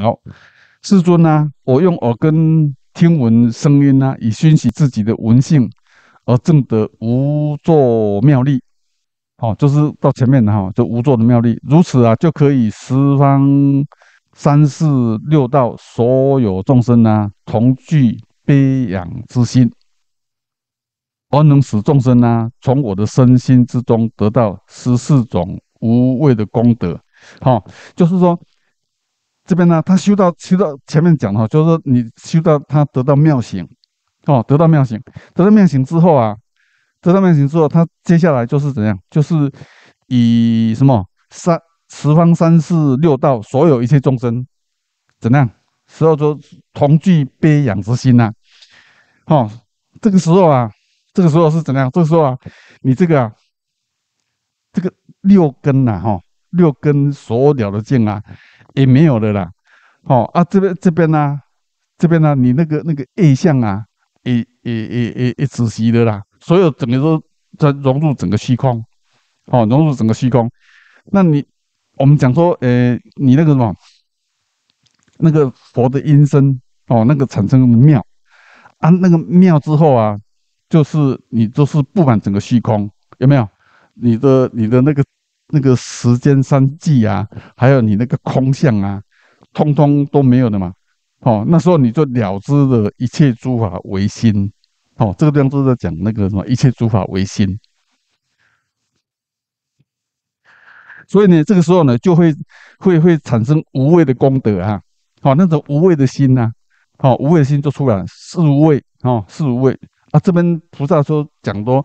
好，世尊啊，我用耳根听闻声音啊，以熏习自己的闻性，而证得无作妙力。好，就是到前面的哈，就无作的妙力。如此啊，就可以十方三世六道所有众生啊，同具悲仰之心，而能使众生啊，从我的身心之中得到十四种无畏的功德。好，就是说。这边呢，他修到修到前面讲的，就是说你修到他得到妙行，哦，得到妙行，得到妙行之后啊，得到妙行之后，他接下来就是怎样？就是以什么三十方三世六道所有一切众生，怎样？十二说同具悲仰之心呐，哈，这个时候啊，这个时候是怎样？这个时候啊，你这个这个六根呐，哈，六根所了的境啊。也没有的啦，哦啊，这边这边呢，这边呢，你那个那个 A 象啊，也也也也也仔息的啦，所有整个都在融入整个虚空，哦，融入整个虚空。那你我们讲说，呃，你那个什么，那个佛的音声哦，那个产生妙啊，那个妙之后啊，就是你就是布满整个虚空，有没有？你的你的那个。那个时间三季啊，还有你那个空相啊，通通都没有的嘛。哦，那时候你就了知了一切诸法唯心。哦，这个地方都在讲那个什么一切诸法唯心。所以呢，这个时候呢，就会会会产生无畏的功德啊。好，那种无畏的心啊，好，无畏心就出来了，是无畏，哦，是无畏。啊，这边菩萨说讲多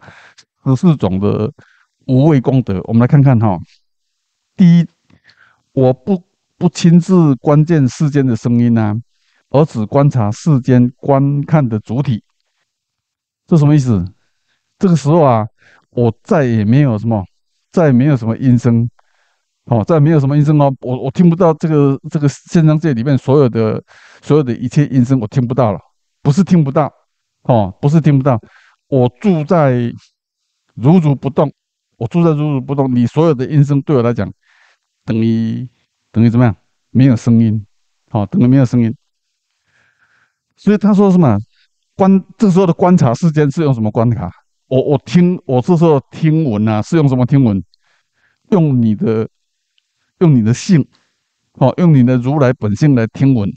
四种的。无畏功德，我们来看看哈。第一，我不不亲自关键世间的声音呢，而只观察世间观看的主体。这什么意思？这个时候啊，我再也没有什么，再也没有什么音声，哦，再也没有什么音声哦。我我听不到这个这个现象界里面所有的所有的一切音声，我听不到了。不是听不到，哦，不是听不到。我住在如如不动。我住在住如不动，你所有的音声对我来讲，等于等于怎么样？没有声音，好，等于没有声音。所以他说什么？观这时候的观察世间是用什么观察？我我听，我这时候听闻啊，是用什么听闻？用你的用你的性，哦，用你的如来本性来听闻，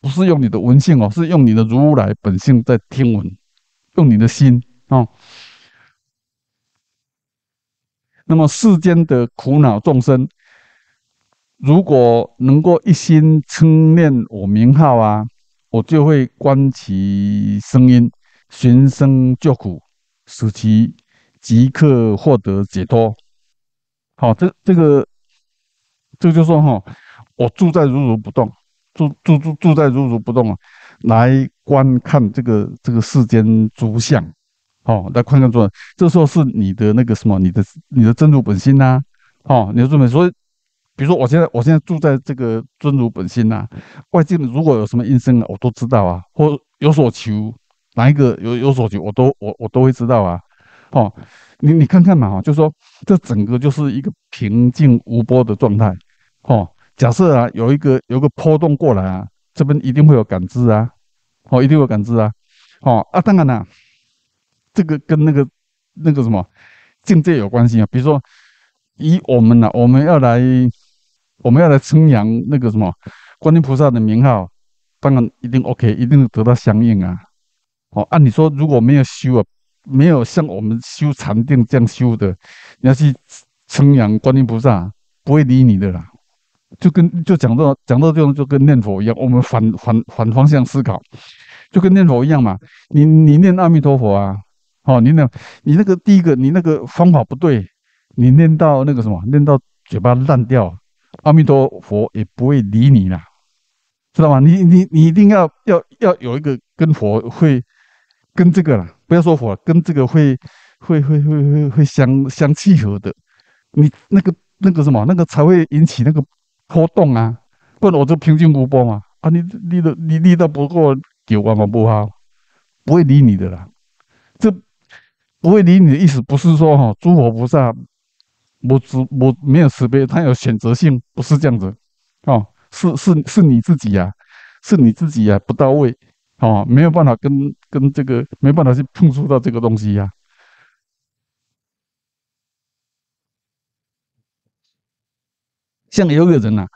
不是用你的文性哦，是用你的如来本性在听闻，用你的心哦。那么世间的苦恼众生，如果能够一心称念我名号啊，我就会观其声音，寻声救苦，使其即刻获得解脱。好，这这个这个就说哈，我住在如如不动，住住住住在如如不动啊，来观看这个这个世间诸相。哦，来看看做，这时候是你的那个什么，你的你的真如本心呐。哦，你就准备说，比如说我现在我现在住在这个真如本心呐，外界如果有什么阴声啊，我都知道啊，或有所求，哪一个有有所求，我都我我都会知道啊。哦，你你看看嘛，哈，就是说这整个就是一个平静无波的状态。哦，假设啊，有一个有个波动过来啊，这边一定会有感知啊。哦，一定会感知啊。哦啊，当然啦。这个跟那个、那个什么境界有关系啊？比如说，以我们呐，我们要来我们要来称扬那个什么观音菩萨的名号，当然一定 OK，一定得到相应啊。哦，按理说，如果没有修啊，没有像我们修禅定这样修的，你要去称扬观音菩萨，不会理你的啦。就跟就讲到讲到这种，就跟念佛一样，我们反反反方向思考，就跟念佛一样嘛。你你念阿弥陀佛啊。哦，你那，你那个第一个，你那个方法不对，你念到那个什么，念到嘴巴烂掉，阿弥陀佛也不会理你啦，知道吗？你你你一定要要要有一个跟佛会跟这个啦，不要说佛跟这个会会会会会会相相契合的，你那个那个什么那个才会引起那个波动啊，不然我就平静无波嘛啊，你力的你力道不够，九万万不好，不会理你的啦，这。不会理你的意思，不是说哈诸佛菩萨我只我没有识别，他有选择性，不是这样子，哦，是是是你自己呀，是你自己呀，不到位哦，没有办法跟跟这个，没办法去碰触到这个东西呀。像有一个人呐，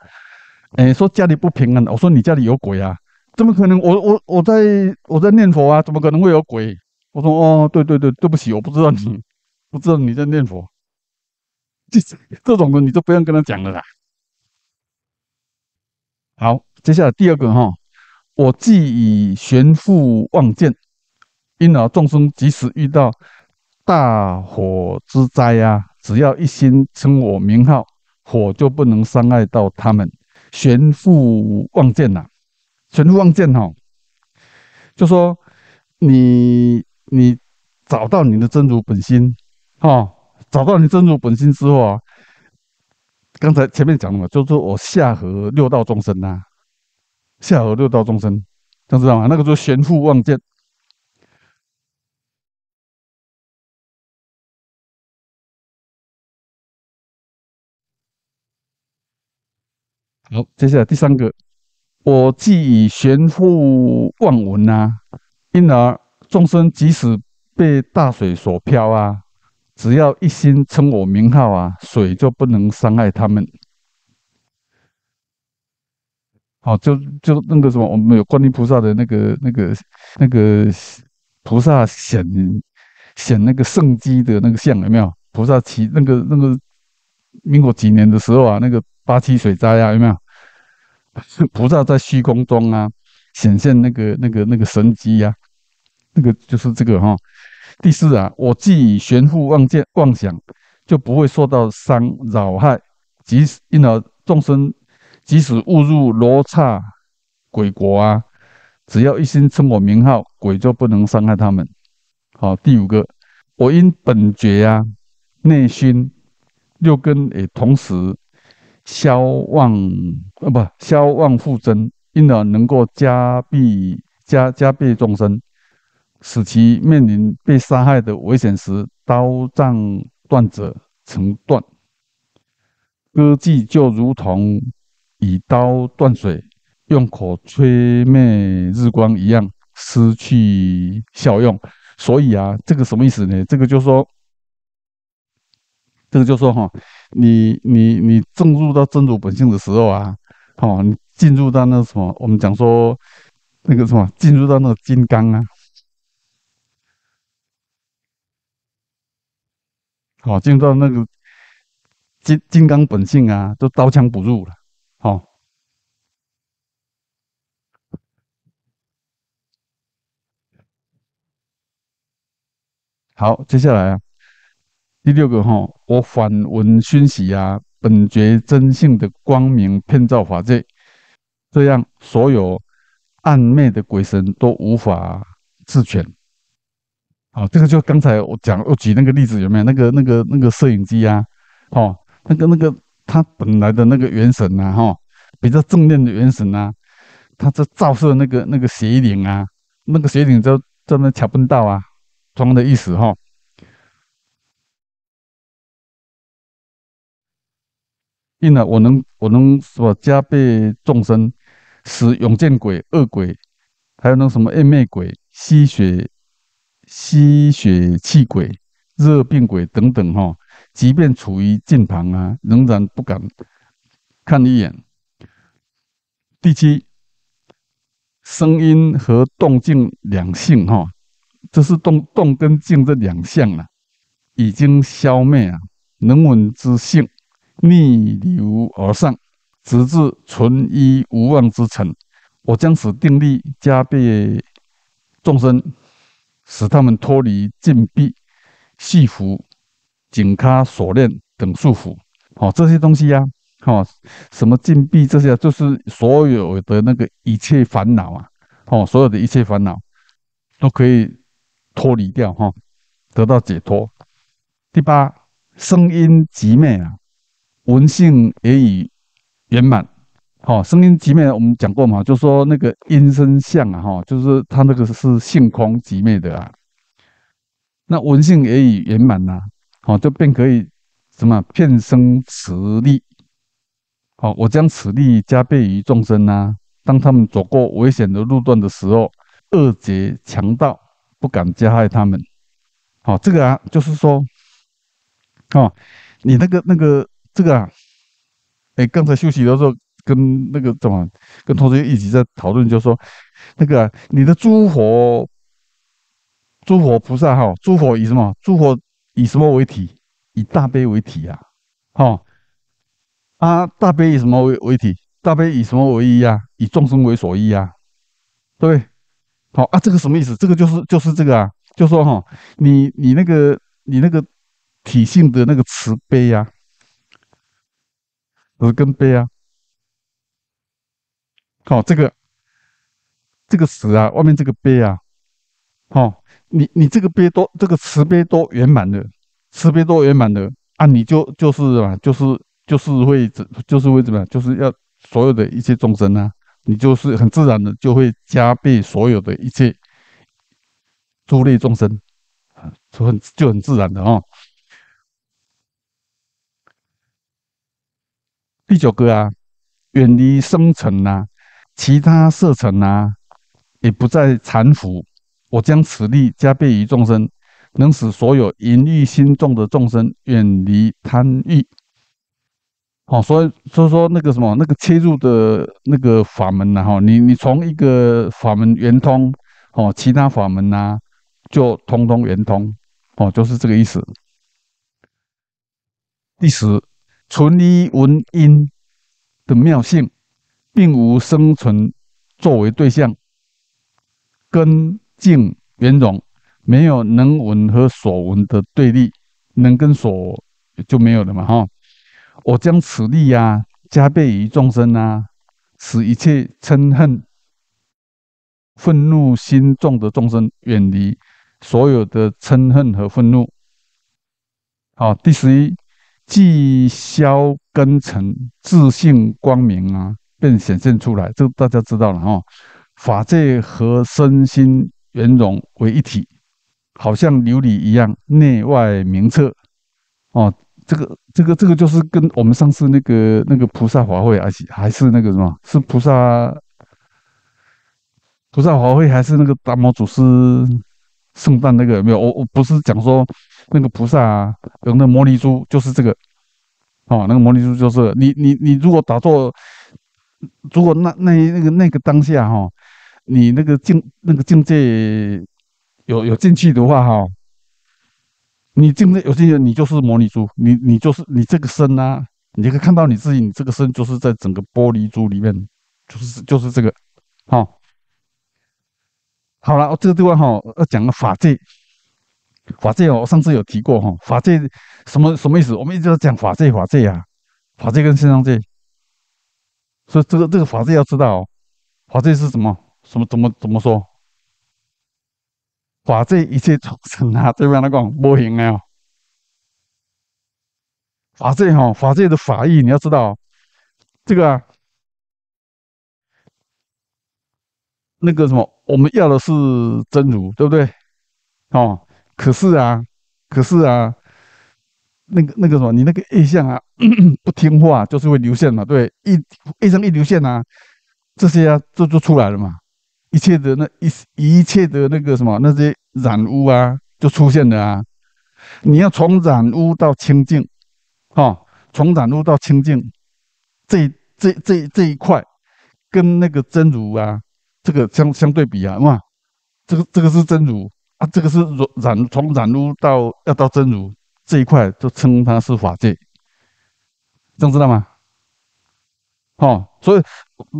哎，说家里不平安，我说你家里有鬼啊，怎么可能？我我我在我在念佛啊，怎么可能会有鬼？我说哦，对对对，对不起，我不知道你不知道你在念佛，这这种的你就不用跟他讲了啦。好，接下来第二个哈，我既以悬父望见，因而众生即使遇到大火之灾呀，只要一心称我名号，火就不能伤害到他们。悬父望见呐，悬父望见哈，就说你。你找到你的真如本心，哈，找到你真如本心之后啊，刚才前面讲了嘛，就是我下河六道众生呐，下河六道众生，知道吗？那个就玄复望见。好，接下来第三个，我既以玄乎望闻呐，因而。众生即使被大水所漂啊，只要一心称我名号啊，水就不能伤害他们。哦，就就那个什么，我们有观音菩萨的那个、那个、那个菩萨显显那个圣机的那个像，有没有？菩萨骑那个那个民国几年的时候啊，那个八七水灾啊，有没有？菩萨在虚空中啊，显现那个、那个、那个神机呀。那个就是这个哈，第四啊，我既以悬乎妄见妄想，就不会受到伤扰害。即使因而众生，即使误入罗刹鬼国啊，只要一心称我名号，鬼就不能伤害他们。好，第五个，我因本觉啊，内心六根也同时消妄呃不消妄复增，因而能够加庇加加庇众生。使其面临被杀害的危险时，刀杖断者成段，割据就如同以刀断水、用口吹灭日光一样，失去效用。所以啊，这个什么意思呢？这个就说，这个就说哈，你你你进入到真主本性的时候啊，好，你进入到那什么，我们讲说那个什么，进入到那个金刚啊。好，进入到那个金金刚本性啊，都刀枪不入了。好，好，接下来啊，第六个哈，我反闻熏习啊，本觉真性的光明遍照法界，这样所有暗昧的鬼神都无法自全。哦，这个就刚才我讲我举那个例子有没有那个那个那个摄影机啊？哦，那个那个他本来的那个元神呐，哈，比较正面的元神啊，他在照射那个那个邪灵啊，那个邪灵就在那巧奔道啊，装的意思哈。因了，我能我能我加倍众生，使勇见鬼、恶鬼，还有那什么暧昧鬼、吸血。吸血气鬼、热病鬼等等，哈，即便处于近旁啊，仍然不敢看一眼。第七，声音和动静两性，哈，这是动动跟静这两项啊，已经消灭啊。能闻之性，逆流而上，直至纯一无妄之尘，我将此定力加倍众生。使他们脱离禁闭、系服、紧卡锁链等束缚。好，这些东西呀，好，什么禁闭这些，就是所有的那个一切烦恼啊，哦，所有的一切烦恼都可以脱离掉，哈，得到解脱。第八，声音极美啊，闻性也已圆满。好，声音集灭，我们讲过嘛？就说那个音声相啊，哈，就是他那个是性空集灭的啊。那文性也已圆满呐，好，就便可以什么骗生慈力，好，我将慈力加倍于众生呐。当他们走过危险的路段的时候，恶劫强盗不敢加害他们。好，这个啊，就是说，哦，你那个那个这个啊，哎，刚才休息的时候。跟那个怎么跟同学一起在讨论，就说那个你的诸佛，诸佛菩萨哈，诸佛以什么？诸佛以什么为体？以大悲为体呀，哦、啊，大悲以什么为为体？大悲以什么为依呀？以众生为所依呀，对不对？好啊，这个什么意思？这个就是就是这个啊，就说哈，你你那个你那个体性的那个慈悲呀，是跟悲啊。好，这个这个石啊，外面这个碑啊，好，你你这个碑都这个慈悲都圆满了，慈悲都圆满了啊，你就就是啊，就是就是会怎，就是会怎么样，就是要所有的一切众生啊，你就是很自然的就会加倍所有的一切诸类众生啊，就很就很自然的哦。第九个啊，远离生尘呐。其他色尘啊，也不再缠缚。我将此力加倍于众生，能使所有淫欲心重的众生远离贪欲。好，所以所以说那个什么那个切入的那个法门，呢，哈，你你从一个法门圆通，哦，其他法门呢就通通圆通，哦，就是这个意思。第十，纯一闻音的妙性。并无生存作为对象，根茎圆融，没有能闻和所闻的对立，能跟所就没有了嘛？哈！我将此力呀，加倍于众生啊，使一切嗔恨、愤怒心重的众生远离所有的嗔恨和愤怒。好，第十一，寂消根尘，自性光明啊。便显现出来，这大家知道了哈。法界和身心圆融为一体，好像琉璃一样，内外明澈。哦，这个、这个、这个就是跟我们上次那个那个菩萨华会还是还是那个什么？是菩萨菩萨华会还是那个达摩祖师圣诞那个没有？我我不是讲说那个菩萨有那摩尼珠，就是这个哦，那个摩尼珠就是你你你如果打坐。如果那那那个那个当下哈，你那个境那个境界有有进去的话哈，你境界有进去，你就是魔女珠，你你就是你这个身啊，你就可以看到你自己，你这个身就是在整个玻璃珠里面，就是就是这个，哈。好了哦，这个地方哈要讲个法界，法界哦，上次有提过哈，法界什么什么意思？我们一直在讲法界法界啊，法界跟心上界。所以这个这个法界要知道，法界是什么？什么怎么怎么说？法界一切众生啊，这边那个模型啊，法界哈，法界的法义你要知道，这个那个什么，我们要的是真如，对不对？哦，可是啊，可是啊。那个那个什么，你那个 A 象啊，不听话就是会流线嘛，对，一 A 相一流线呐，这些啊就就出来了嘛。一切的那一一切的那个什么那些染污啊，就出现了啊。你要从染污到清净，哈，从染污到清净，这这这这一块跟那个真如啊，这个相相对比啊，哇，这个这个是真如啊，这个是染从染污到要到真如。这一块就称它是法界，这样知道吗？好，所以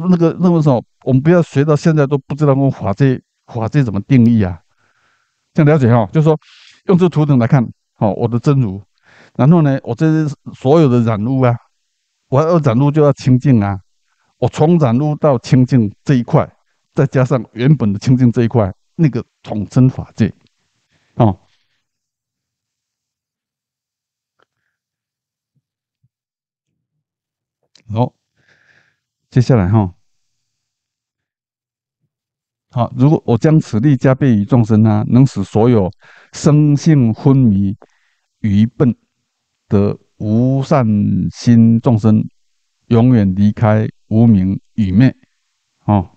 那个那个时候，我们不要学到现在都不知道我们法界法界怎么定义啊？这样了解哈，就是说用这图腾来看，好，我的真如，然后呢，我这所有的染污啊，我要染污就要清净啊，我从染污到清净这一块，再加上原本的清净这一块，那个统称法界，啊。好，接下来哈，好，如果我将此力加倍于众生啊，能使所有生性昏迷、愚笨的无善心众生，永远离开无明愚昧。哦，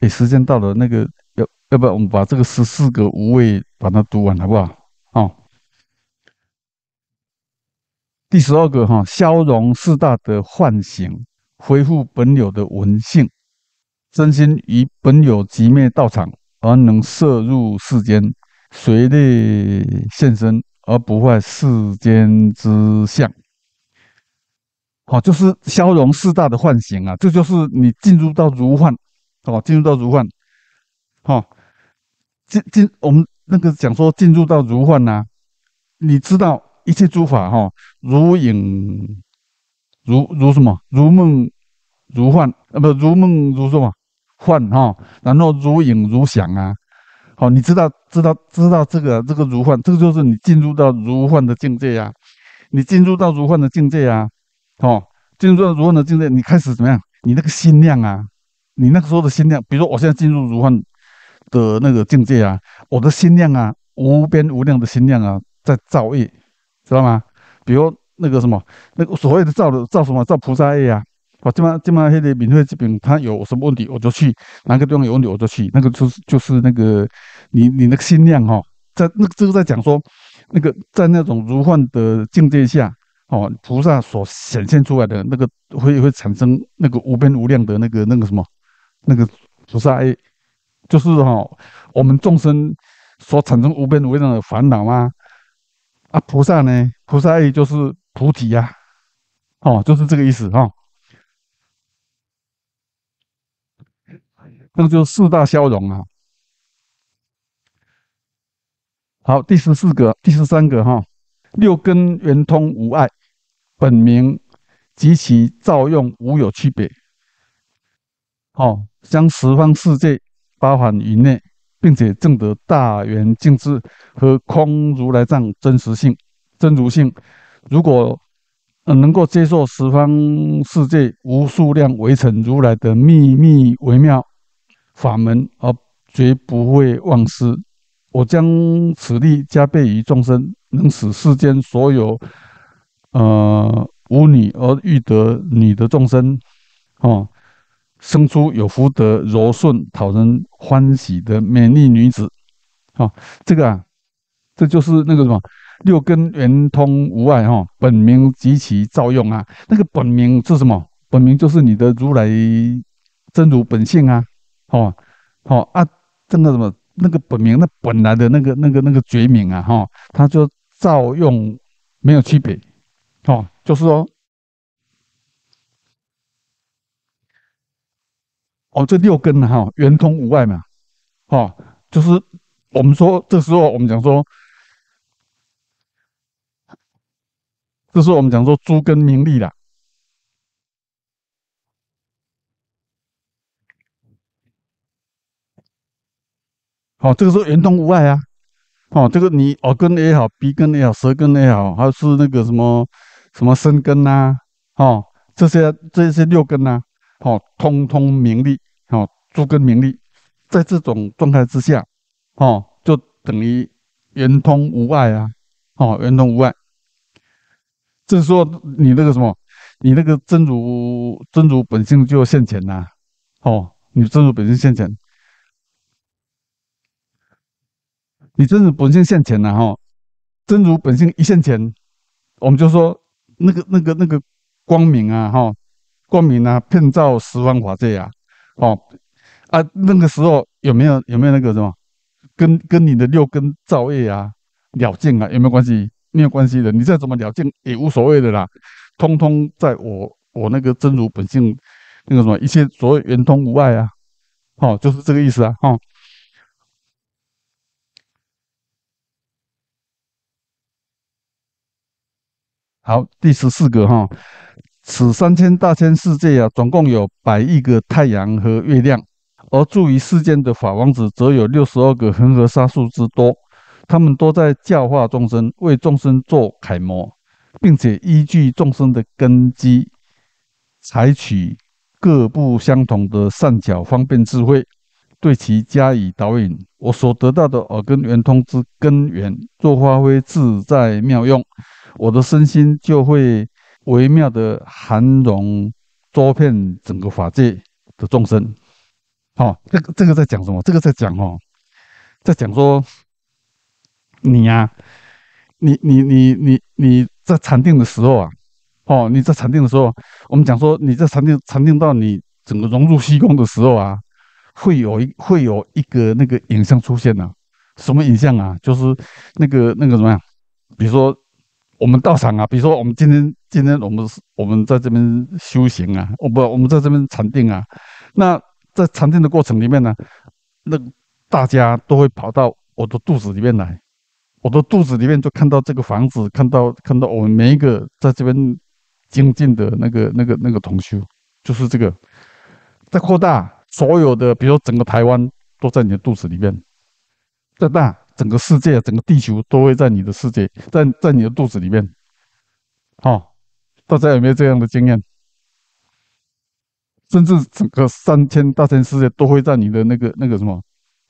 诶，时间到了，那个要要不要我们把这个十四个无畏把它读完好不好？哦。第十二个哈，消融四大的唤醒，恢复本有的文性，真心于本有即灭道场，而能摄入世间，随力现身而不坏世间之相。好，就是消融四大的唤醒啊，这就是你进入到如幻，好，进入到如幻，好，进进我们那个讲说进入到如幻呐，你知道。一切诸法哈，如影如如什么？如梦如幻，不，如梦如什么？幻哈。然后如影如想啊。好，你知道知道知道这个这个如幻，这个就是你进入到如幻的境界啊。你进入到如幻的境界啊。哦，进入到如幻的境界，你开始怎么样？你那个心量啊，你那个时候的心量，比如说我现在进入如幻的那个境界啊，我的心量啊，无边无量的心量啊，在造业。知道吗？比如那个什么，那个所谓的造的造什么造菩萨业啊？我今嘛今嘛，那些费讳这边，他有什么问题，我就去哪个地方有，问题我就去。那个就是就是那个，你你那个心量哈，在那个就是在讲说，那个在那种如幻的境界下，哦，菩萨所显现出来的那个会会产生那个无边无量的那个那个什么，那个菩萨耶，就是哈，我们众生所产生无边无量的烦恼吗？啊，菩萨呢？菩萨就是菩提呀，哦，就是这个意思哈。那就四大消融啊。好，第十四个，第十三个哈，六根圆通无碍，本名及其照用无有区别，哦，将十方世界包含于内。并且证得大圆净智和空如来藏真实性、真如性。如果呃能够接受十方世界无数量围尘如来的秘密微妙法门，而绝不会忘失。我将此力加倍于众生，能使世间所有呃无女而欲得女的众生，哦。生出有福德、柔顺、讨人欢喜的美丽女子，哦，这个啊，这就是那个什么六根圆通无碍哈，本名及其照用啊，那个本名是什么？本名就是你的如来真如本性啊，好，好啊，这个什么那个本名，那本来的那个那个那个觉名啊，哈，他就照用，没有区别，哦，就是说。哦，这六根呢？哈，圆通无碍嘛，哈，就是我们说，这时候我们讲说，这时候我们讲说诸根名利的，好，这个时候圆通无碍啊，哦，这个你耳根也好，鼻根也好，舌根也好，还是那个什么什么身根呐，哦，这些这些六根呐。哦，通通名利，哦，诸根名利，在这种状态之下，哦，就等于圆通无碍啊，哦，圆通无碍，就是说你那个什么，你那个真如真如本性就现前呐，哦，你真如本性现前，你真如本性现前呐，哈，真如本性一现前，我们就说那个那个那个光明啊，哈。光明啊，遍照十方法界啊，哦，啊，那个时候有没有有没有那个什么，跟跟你的六根造业啊、了境啊有没有关系？没有关系的，你再怎么了境也无所谓的啦，通通在我我那个真如本性那个什么一切所谓圆通无碍啊，哦，就是这个意思啊，哈。好，第十四个哈。此三千大千世界啊，总共有百亿个太阳和月亮，而住于世间的法王子，则有六十二个恒河沙数之多。他们都在教化众生，为众生做楷模，并且依据众生的根基，采取各不相同的善巧方便智慧，对其加以导引。我所得到的耳根圆通之根源，若发挥自在妙用，我的身心就会。微妙的含容，遮骗整个法界的众生。好，这个这个在讲什么？这个在讲哦，在讲说你呀，你你你你你，在禅定的时候啊，哦，你在禅定的时候，我们讲说你在禅定禅定到你整个融入虚空的时候啊，会有一会有一个那个影像出现啊。什么影像啊？就是那个那个什么呀？比如说。我们道场啊，比如说我们今天，今天我们我们在这边修行啊，哦不，我们在这边禅定啊。那在禅定的过程里面呢，那大家都会跑到我的肚子里面来，我的肚子里面就看到这个房子，看到看到我们每一个在这边精进的那个那个那个同修，就是这个。在扩大，所有的，比如说整个台湾都在你的肚子里面，在大。整个世界，整个地球都会在你的世界，在在你的肚子里面，哦，大家有没有这样的经验？甚至整个三千大千世界都会在你的那个那个什么，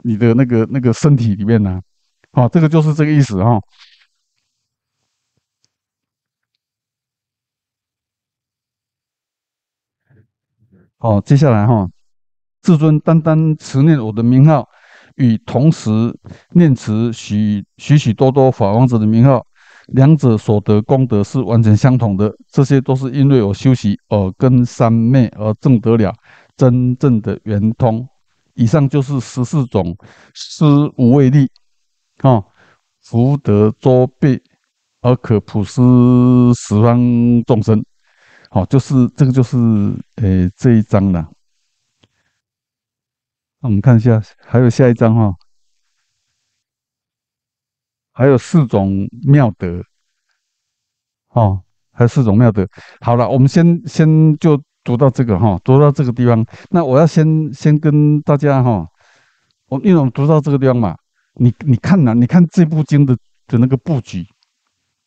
你的那个那个身体里面呢？好，这个就是这个意思哈。好，接下来哈，至尊单单持念我的名号。与同时念持许许许多多法王子的名号，两者所得功德是完全相同的。这些都是因为我修习耳根三昧而证得了真正的圆通。以上就是十四种施无畏力啊，福德周备而可普施十方众生。好，就是这个，就是诶这一章了。那我们看一下，还有下一章哈，还有四种妙德，哦，还有四种妙德。好了，我们先先就读到这个哈，读到这个地方。那我要先先跟大家哈，我因为我们读到这个地方嘛，你你看呢？你看这部经的的那个布局，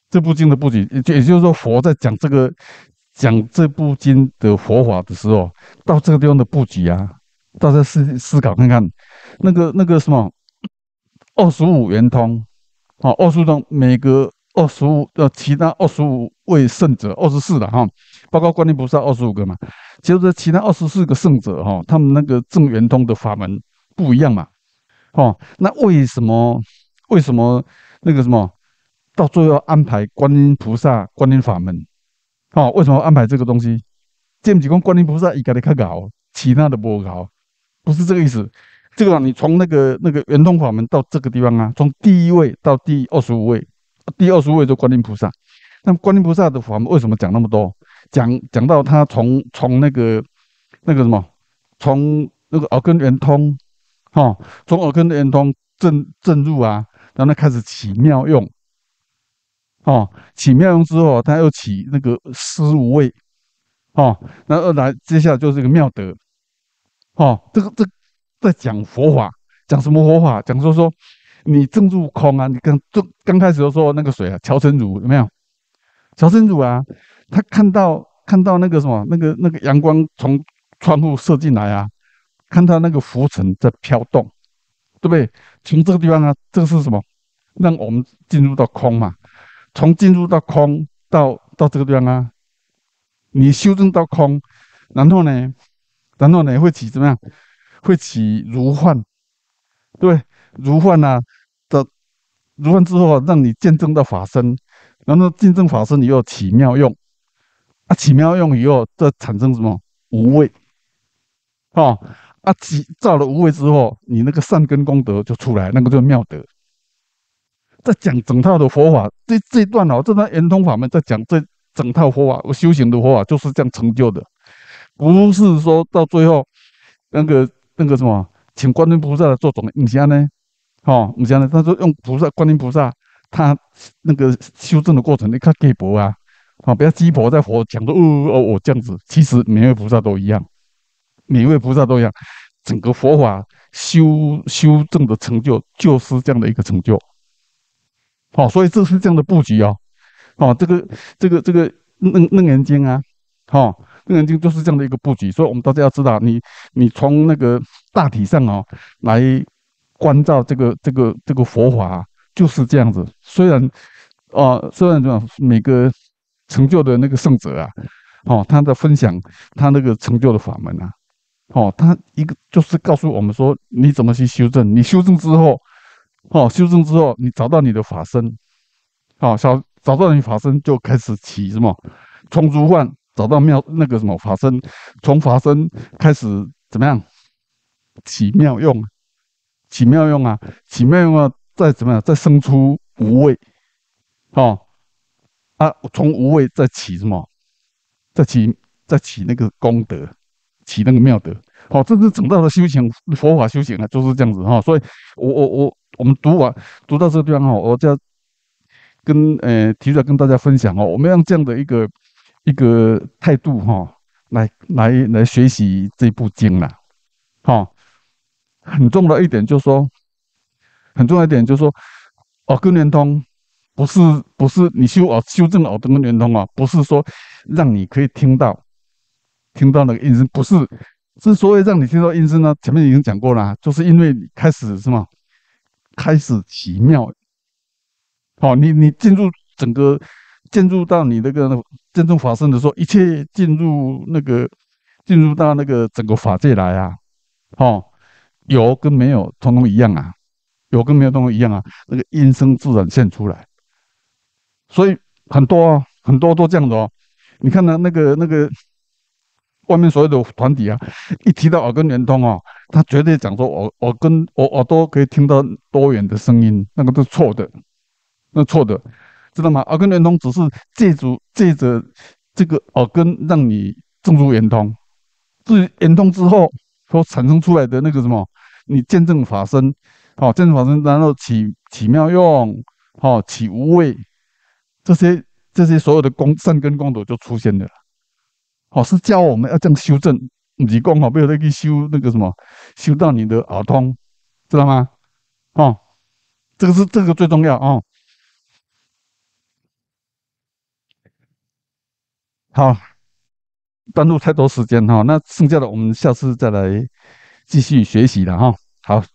这部经的布局，也也就是说，佛在讲这个讲这部经的佛法的时候，到这个地方的布局啊。大家思思考看看，那个那个什么二十五圆通啊，二十五每个二十五呃，其他二十五位圣者二十四了哈，包括观音菩萨二十五个嘛，就是其他二十四个圣者哈，他们那个正圆通的法门不一样嘛，哦，那为什么为什么那个什么到最后安排观音菩萨观音法门哦，为什么安排这个东西？这不是讲观音菩萨伊家的较搞，其他的不好。不是这个意思，这个你从那个那个圆通法门到这个地方啊，从第一位到第二十五位，第二十五位就观音菩萨。那观音菩萨的法门为什么讲那么多？讲讲到他从从那个那个什么，从那个耳根圆通，哦，从耳根圆通正正入啊，然后他开始起妙用，哦，起妙用之后他又起那个十五位，哦，那二来接下来就是一个妙德。哦，这个这在讲佛法，讲什么佛法？讲说说你正入空啊，你刚最刚开始就说那个谁啊，乔成儒有没有？乔成儒啊，他看到看到那个什么，那个那个阳光从窗户射进来啊，看到那个浮尘在飘动，对不对？从这个地方啊，这个是什么？让我们进入到空嘛。从进入到空到到这个地方啊，你修正到空，然后呢？然后呢，会起怎么样？会起如幻，对，如幻啊的如幻之后，让你见证到法身。然后见证法身，你又起妙用。啊，起妙用以后，这产生什么无畏？哦，啊，起造了无畏之后，你那个善根功德就出来，那个叫妙德。在讲整套的佛法，这这一段哦，这段圆通法门在讲这整套佛法，我修行的佛法就是这样成就的。不是说到最后，那个那个什么，请观音菩萨来做总，你是安呢，哦，你是安呢。他说用菩萨，观音菩萨，他那个修正的过程，你看给佛啊，啊，不要鸡婆在佛讲说哦哦，哦这样子，其实每位菩萨都一样，每位菩萨都一样，整个佛法修修正的成就就是这样的一个成就，好，所以这是这样的布局哦，哦，这个这个这个楞楞眼睛啊，哦。楞严经就是这样的一个布局，所以我们大家要知道，你你从那个大体上哦来关照这个这个这个佛法就是这样子。虽然啊，虽然讲每个成就的那个圣者啊，哦，他的分享，他那个成就的法门啊，哦，他一个就是告诉我们说，你怎么去修正？你修正之后，哦，修正之后，你找到你的法身，哦，找找到你法身就开始起什么从俗幻。找到妙那个什么法身，从法身开始怎么样？起妙用，起妙用啊，起妙用啊！再怎么样，再生出无畏，哦，啊，从无畏再起什么？再起再起那个功德，起那个妙德，好，这是整道的修行佛法修行啊，就是这样子哈。所以，我我我我们读完读到这个地方哈，我就跟呃提出来跟大家分享哦，我们用这样的一个。一个态度哈，来来来学习这部经了，哈，很重要一点就是说，很重要一点就是说，哦，根圆通不是不是你修哦修正耳根根圆通啊，不是说让你可以听到听到那个音声，不是，之所以让你听到音声呢，前面已经讲过了，就是因为你开始什么，开始奇妙，好，你你进入整个进入到你那个。真正发生的时候，一切进入那个进入到那个整个法界来啊，哦，有跟没有通通一样啊，有跟没有通通一样啊，那个音声自然现出来，所以很多很多都这样的哦。你看呢，那个那个外面所有的团体啊，一提到耳根圆通哦，他绝对讲说我我跟我耳朵可以听到多远的声音，那个是错的，那错的。知道吗？耳根圆通只是借助借着这个耳根让你证入圆通，至于圆通之后所产生出的那个什么，你见证法身，好见证法身，然后起起妙用，好起无畏，这些这些所有的光善根光德就出现了，好是教我们要这样修正，你刚好不要再去修那个什么，修到你的耳通，知道吗？哦，这个是这个最重要哦。好，耽误太多时间哈，那剩下的我们下次再来继续学习了哈。好。